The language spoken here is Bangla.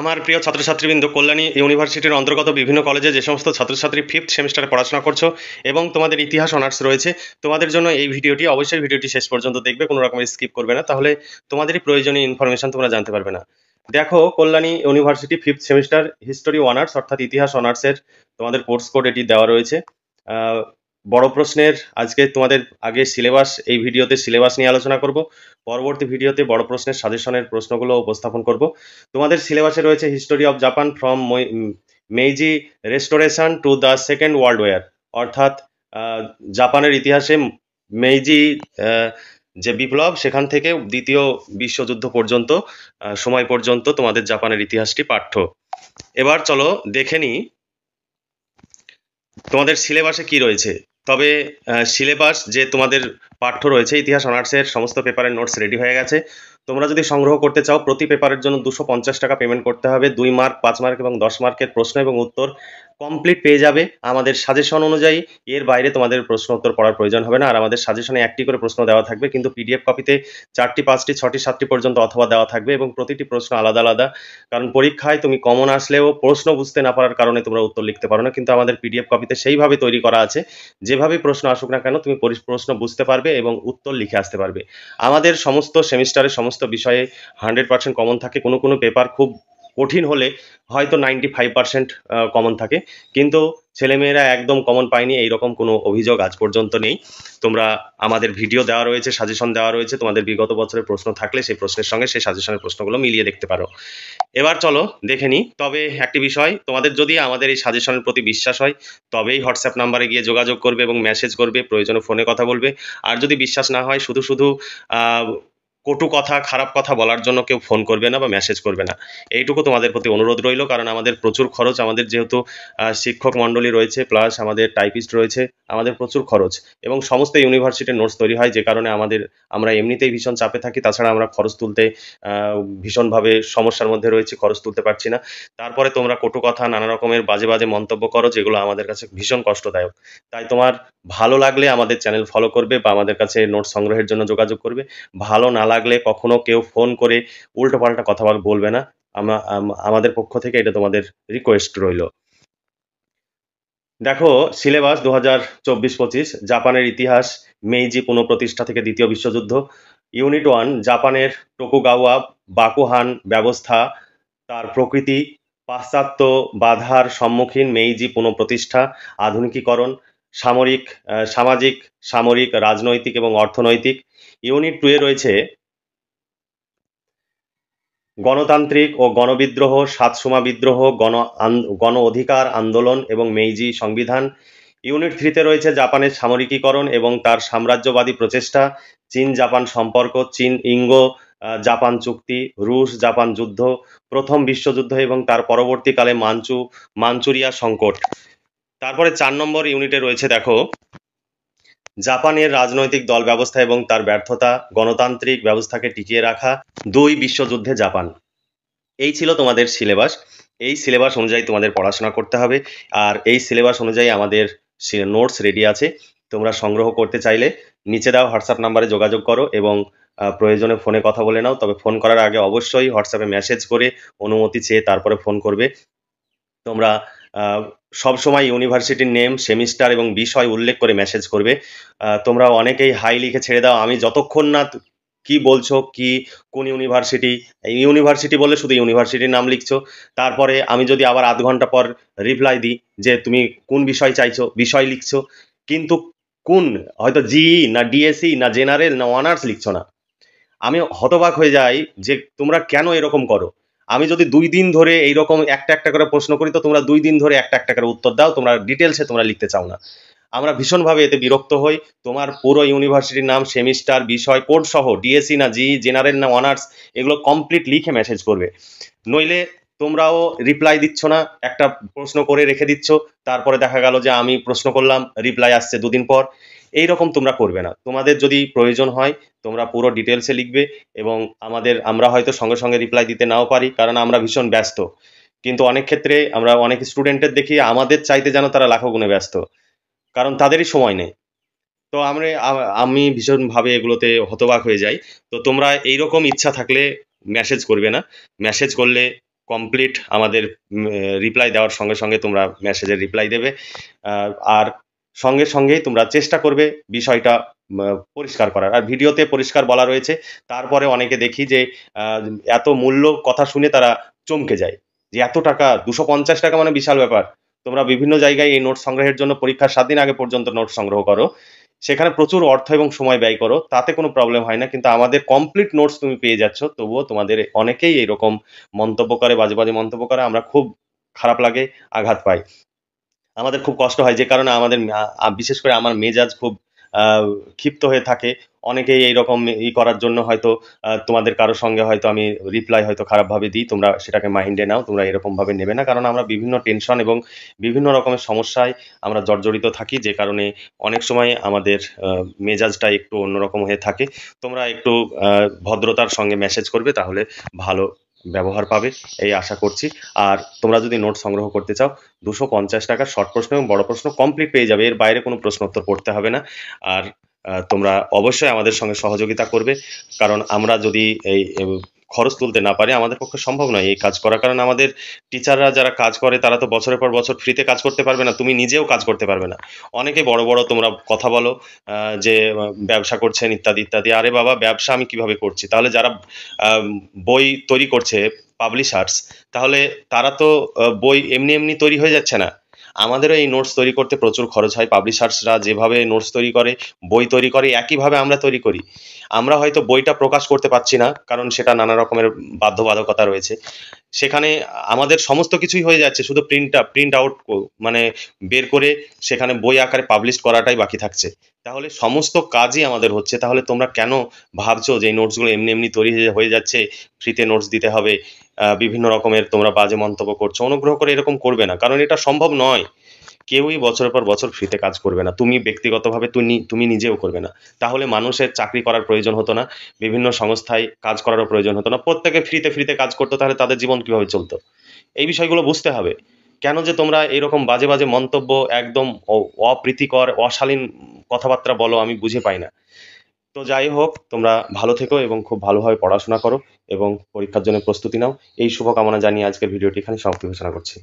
আমার প্রিয় ছাত্রছাত্রীবৃন্দ কল্যাণী ইউনিভার্সিটির অন্তর্গত বিভিন্ন কলেজে যে সমস্ত ছাত্রছাত্রী ফিফথ সেমিস্টারে পড়াশোনা করছো এবং তোমাদের ইতিহাস অনার্স রয়েছে তোমাদের জন্য এই ভিডিওটি অবশ্যই ভিডিওটি শেষ পর্যন্ত দেখবে কোনো রকমের স্কিপ করবে না তাহলে তোমাদেরই প্রয়োজনীয় ইনফরমেশন তোমরা জানতে পারবে না দেখো Kalyani university fifth semester history honours অর্থাৎ ইতিহাস অনার্সের তোমাদের কোর্স কোড এটি দেওয়া রয়েছে বড় প্রশ্নের আজকে তোমাদের আগে সিলেবাস এই ভিডিওতে সিলেবাস নিয়ে আলোচনা করব পরবর্তী ভিডিওতে বড় প্রশ্নের সাজেশনের প্রশ্নগুলো উপস্থাপন করব তোমাদের সিলেবাসে রয়েছে history of Japan from Meiji restoration to the second world war অর্থাৎ জাপানের ইতিহাসে মেইজি যে বিপ্লব সেখান থেকে দ্বিতীয় বিশ্বযুদ্ধ পর্যন্ত সময় পর্যন্ত তোমাদের জাপানের ইতিহাসটি পাঠ্য এবার চলো দেখে নিই তোমাদের সিলেবাসে কি রয়েছে তবে সিলেবাস যে তোমাদের পাঠ্য রয়েছে ইতিহাস অনার্সের সমস্ত পেপারের নোটস রেডি হয়ে গেছে তোমরা যদি সংগ্রহ করতে চাও প্রতি পেপারের জন্য দুশো পঞ্চাশ টাকা পেমেন্ট করতে হবে দুই মার্ক পাঁচ মার্ক এবং দশ মার্কের প্রশ্ন এবং উত্তর কমপ্লিট পেয়ে যাবে আমাদের সাজেশন অনুযায়ী এর বাইরে তোমাদের প্রশ্ন উত্তর পড়ার প্রয়োজন হবে না আর আমাদের সাজেশনে একটি করে প্রশ্ন দেওয়া থাকবে কিন্তু পিডিএফ কপিতে চারটি পাঁচটি ছটি সাতটি পর্যন্ত অথবা দেওয়া থাকবে এবং প্রতিটি প্রশ্ন আলাদা আলাদা কারণ পরীক্ষায় তুমি কমন আসলেও প্রশ্ন বুঝতে না পারার কারণে তোমরা উত্তর লিখতে পারো না কিন্তু আমাদের পিডিএফ কপিতে সেইভাবে তৈরি করা আছে যেভাবে প্রশ্ন আসুক না কেন তুমি প্রশ্ন বুঝতে পারবে এবং উত্তর লিখে আসতে পারবে আমাদের সমস্ত সেমিস্টারের সমস্ত বিষয়ে হান্ড্রেড পার্সেন্ট কমন থাকে কোনো কোনো পেপার খুব কঠিন হলে হয়তো নাইনটি ফাইভ পার্সেন্ট কমন থাকে কিন্তু ছেলেমেয়েরা একদম কমন পায়নি এইরকম কোনো অভিযোগ আজ পর্যন্ত নেই তোমরা আমাদের ভিডিও দেওয়া রয়েছে সাজেশন দেওয়া রয়েছে তোমাদের বিগত বছরের প্রশ্ন থাকলে সেই প্রশ্নের সঙ্গে সেই সাজেশনের প্রশ্নগুলো মিলিয়ে দেখতে পারো এবার চলো দেখে নিই তবে একটি বিষয় তোমাদের যদি আমাদের এই সাজেশনের প্রতি বিশ্বাস হয় তবেই হোয়াটসঅ্যাপ নাম্বারে গিয়ে যোগাযোগ করবে এবং মেসেজ করবে প্রয়োজনে ফোনে কথা বলবে আর যদি বিশ্বাস না হয় শুধু শুধু কটু কথা খারাপ কথা বলার জন্য কেউ ফোন করবে না বা মেসেজ করবে না এইটুকু তোমাদের প্রতি অনুরোধ রইল কারণ আমাদের প্রচুর খরচ আমাদের যেহেতু শিক্ষক মণ্ডলী রয়েছে প্লাস আমাদের টাইপিস্ট রয়েছে আমাদের প্রচুর খরচ এবং সমস্ত ইউনিভার্সিটির নোটস তৈরি হয় যে কারণে আমাদের আমরা এমনিতেই ভীষণ চাপে থাকি তাছাড়া আমরা খরচ তুলতে ভীষণভাবে সমস্যার মধ্যে রয়েছে খরচ তুলতে পারছি না তারপরে তোমরা কটু কথা নানা রকমের বাজে বাজে মন্তব্য করো যেগুলো আমাদের কাছে ভীষণ কষ্টদায়ক তাই তোমার ভালো লাগলে আমাদের চ্যানেল ফলো করবে বা আমাদের কাছে নোট সংগ্রহের জন্য যোগাযোগ করবে ভালো না লাগলে কখনো কেউ ফোন করে উল্টোপাল্টা কথা বলবে না আমাদের পক্ষ থেকে এটা তোমাদের রিকোয়েস্ট রইল দেখো সিলেবাস দু হাজার চব্বিশ পঁচিশ জাপানের ইতিহাস মেইজি পুনঃপ্রতিষ্ঠা থেকে দ্বিতীয় বিশ্বযুদ্ধ ইউনিট ওয়ান জাপানের টোকুগাওয়া বাকুহান ব্যবস্থা তার প্রকৃতি পাশ্চাত্য বাধার সম্মুখীন মেইজি পুনঃপ্রতিষ্ঠা আধুনিকীকরণ সামরিক সামাজিক সামরিক রাজনৈতিক এবং অর্থনৈতিক ইউনিট টুয়ে রয়েছে গণতান্ত্রিক ও গণবিদ্রোহ সাতসুমা বিদ্রোহ গণ গণ অধিকার আন্দোলন এবং মেইজি সংবিধান ইউনিট থ্রিতে রয়েছে জাপানের সামরিকীকরণ এবং তার সাম্রাজ্যবাদী প্রচেষ্টা চীন জাপান সম্পর্ক চীন ইঙ্গো জাপান চুক্তি রুশ জাপান যুদ্ধ প্রথম বিশ্বযুদ্ধ এবং তার পরবর্তীকালে মাঞ্চু মাঞ্চুরিয়া সংকট তারপরে চার নম্বর ইউনিটে রয়েছে দেখো জাপানের রাজনৈতিক দল ব্যবস্থা এবং তার ব্যর্থতা গণতান্ত্রিক ব্যবস্থাকে টিকিয়ে রাখা দুই বিশ্বযুদ্ধে জাপান এই ছিল তোমাদের সিলেবাস এই সিলেবাস অনুযায়ী তোমাদের পড়াশোনা করতে হবে আর এই সিলেবাস অনুযায়ী আমাদের নোটস রেডি আছে তোমরা সংগ্রহ করতে চাইলে নিচে দাও হোয়াটসঅ্যাপ নাম্বারে যোগাযোগ করো এবং প্রয়োজনে ফোনে কথা বলে নাও তবে ফোন করার আগে অবশ্যই হোয়াটসঅ্যাপে মেসেজ করে অনুমতি চেয়ে তারপরে ফোন করবে তোমরা সবসময় ইউনিভার্সিটির নেম সেমিস্টার এবং বিষয় উল্লেখ করে মেসেজ করবে তোমরা অনেকেই হাই লিখে ছেড়ে দাও আমি যতক্ষণ না কি বলছো কি কোন ইউনিভার্সিটি ইউনিভার্সিটি বলে শুধু ইউনিভার্সিটির নাম লিখছো তারপরে আমি যদি আবার আধ ঘন্টা পর রিপ্লাই দিই যে তুমি কোন বিষয় চাইছো বিষয় লিখছো কিন্তু কোন হয়তো জিই e, না ডিএসসি e, না জেনারেল না অনার্স লিখছো না আমি হতবাক হয়ে যাই যে তোমরা কেন এরকম করো আমি যদি দুই দিন ধরে এইরকম একটা একটা করে প্রশ্ন করি তো তোমরা দুই দিন ধরে একটা একটা করে উত্তর দাও তোমরা ডিটেলসে তোমরা লিখতে চাও না আমরা ভীষণভাবে এতে বিরক্ত হই তোমার পুরো ইউনিভার্সিটির নাম সেমিস্টার বিষয় কোড সহ ডিএসসি e না জি জেনারেল না অনার্স এগুলো কমপ্লিট লিখে মেসেজ করবে নইলে তোমরাও রিপ্লাই দিচ্ছ না একটা প্রশ্ন করে রেখে দিচ্ছ তারপরে দেখা গেল যে আমি প্রশ্ন করলাম রিপ্লাই আসছে দুদিন পর এই রকম তোমরা করবে না তোমাদের যদি প্রয়োজন হয় তোমরা পুরো ডিটেলসে লিখবে এবং আমাদের আমরা হয়তো সঙ্গে সঙ্গে রিপ্লাই দিতে নাও পারি কারণ আমরা ভীষণ ব্যস্ত কিন্তু অনেক ক্ষেত্রে আমরা অনেক স্টুডেন্টের দেখি আমাদের চাইতে যেন তারা লাখো গুণে ব্যস্ত কারণ তাদেরই সময় নেই তো আমরা আমি ভীষণভাবে এগুলোতে হতবাক হয়ে যাই তো তোমরা এইরকম ইচ্ছা থাকলে মেসেজ করবে না মেসেজ করলে কমপ্লিট আমাদের রিপ্লাই দেওয়ার সঙ্গে সঙ্গে তোমরা মেসেজের রিপ্লাই দেবে আর সঙ্গে সঙ্গেই তোমরা চেষ্টা করবে বিষয়টা পরিষ্কার করার আর ভিডিওতে পরিষ্কার বলা রয়েছে তারপরে অনেকে দেখি যে এত মূল্য কথা শুনে তারা চমকে যায় যে এত টাকা দুশো পঞ্চাশ টাকা মানে বিশাল ব্যাপার তোমরা বিভিন্ন জায়গায় এই নোট সংগ্রহের জন্য পরীক্ষার সাত দিন আগে পর্যন্ত নোট সংগ্রহ করো সেখানে প্রচুর অর্থ এবং সময় ব্যয় করো তাতে কোনো প্রবলেম হয় না কিন্তু আমাদের কমপ্লিট নোটস তুমি পেয়ে যাচ্ছ তবুও তোমাদের অনেকেই এরকম মন্তব্য করে বাজে বাজে মন্তব্য করে আমরা খুব খারাপ লাগে আঘাত পাই আমাদের খুব কষ্ট হয় যে কারণে আমাদের বিশেষ করে আমার মেজাজ খুব ক্ষিপ্ত হয়ে থাকে অনেকেই এইরকম ই করার জন্য হয়তো তোমাদের কারো সঙ্গে হয়তো আমি রিপ্লাই হয়তো খারাপভাবে দিই তোমরা সেটাকে মাইন্ডে নাও তোমরা এরকমভাবে নেবে না কারণ আমরা বিভিন্ন টেনশন এবং বিভিন্ন রকমের সমস্যায় আমরা জর্জরিত থাকি যে কারণে অনেক সময় আমাদের মেজাজটা একটু অন্যরকম হয়ে থাকে তোমরা একটু ভদ্রতার সঙ্গে মেসেজ করবে তাহলে ভালো ব্যবহার পাবে এই আশা করছি আর তোমরা যদি নোট সংগ্রহ করতে চাও দুশো পঞ্চাশ টাকার শর্ট প্রশ্ন এবং বড় প্রশ্ন কমপ্লিট পেয়ে যাবে এর বাইরে কোনো প্রশ্ন উত্তর পড়তে হবে না আর তোমরা অবশ্যই আমাদের সঙ্গে সহযোগিতা করবে কারণ আমরা যদি এই খরচ তুলতে না পারি আমাদের পক্ষে সম্ভব নয় এই কাজ করা কারণ আমাদের টিচাররা যারা কাজ করে তারা তো বছরের পর বছর ফ্রিতে কাজ করতে পারবে না তুমি নিজেও কাজ করতে পারবে না অনেকে বড় বড় তোমরা কথা বলো যে ব্যবসা করছেন ইত্যাদি ইত্যাদি আরে বাবা ব্যবসা আমি কিভাবে করছি তাহলে যারা বই তৈরি করছে পাবলিশার্স তাহলে তারা তো বই এমনি এমনি তৈরি হয়ে যাচ্ছে না আমাদেরও এই নোটস তৈরি করতে প্রচুর খরচ হয় পাবলিশার্সরা যেভাবে নোটস তৈরি করে বই তৈরি করে একইভাবে আমরা তৈরি করি আমরা হয়তো বইটা প্রকাশ করতে পারছি না কারণ সেটা নানা রকমের বাধ্যবাধকতা রয়েছে সেখানে আমাদের সমস্ত কিছুই হয়ে যাচ্ছে শুধু প্রিন্টটা প্রিন্ট আউট মানে বের করে সেখানে বই আকারে পাবলিশ করাটাই বাকি থাকছে তাহলে সমস্ত কাজই আমাদের হচ্ছে তাহলে তোমরা কেন ভাবছো যে এই নোটসগুলো এমনি এমনি তৈরি হয়ে যাচ্ছে ফ্রিতে নোটস দিতে হবে বিভিন্ন রকমের তোমরা বাজে মন্তব্য করছো অনুগ্রহ করে এরকম করবে না কারণ এটা সম্ভব নয় কেউই বছরের পর বছর ফ্রিতে কাজ করবে না তুমি ব্যক্তিগতভাবে তুমি তুমি নিজেও করবে না তাহলে মানুষের চাকরি করার প্রয়োজন হতো না বিভিন্ন সংস্থায় কাজ করারও প্রয়োজন হতো না প্রত্যেকে ফ্রিতে ফ্রিতে কাজ করতো তাহলে তাদের জীবন কীভাবে চলতো এই বিষয়গুলো বুঝতে হবে কেন যে তোমরা এরকম বাজে বাজে মন্তব্য একদম অপ্রীতিকর অশালীন কথাবার্তা বলো আমি বুঝে পাই না তো যাই হোক তোমরা ভালো থেকো এবং খুব ভালোভাবে পড়াশোনা করো এবং পরীক্ষার জন্য প্রস্তুতি নাও এই শুভকামনা জানিয়ে আজকের ভিডিওটি এখানে সমাপ্তি ঘোষণা করছি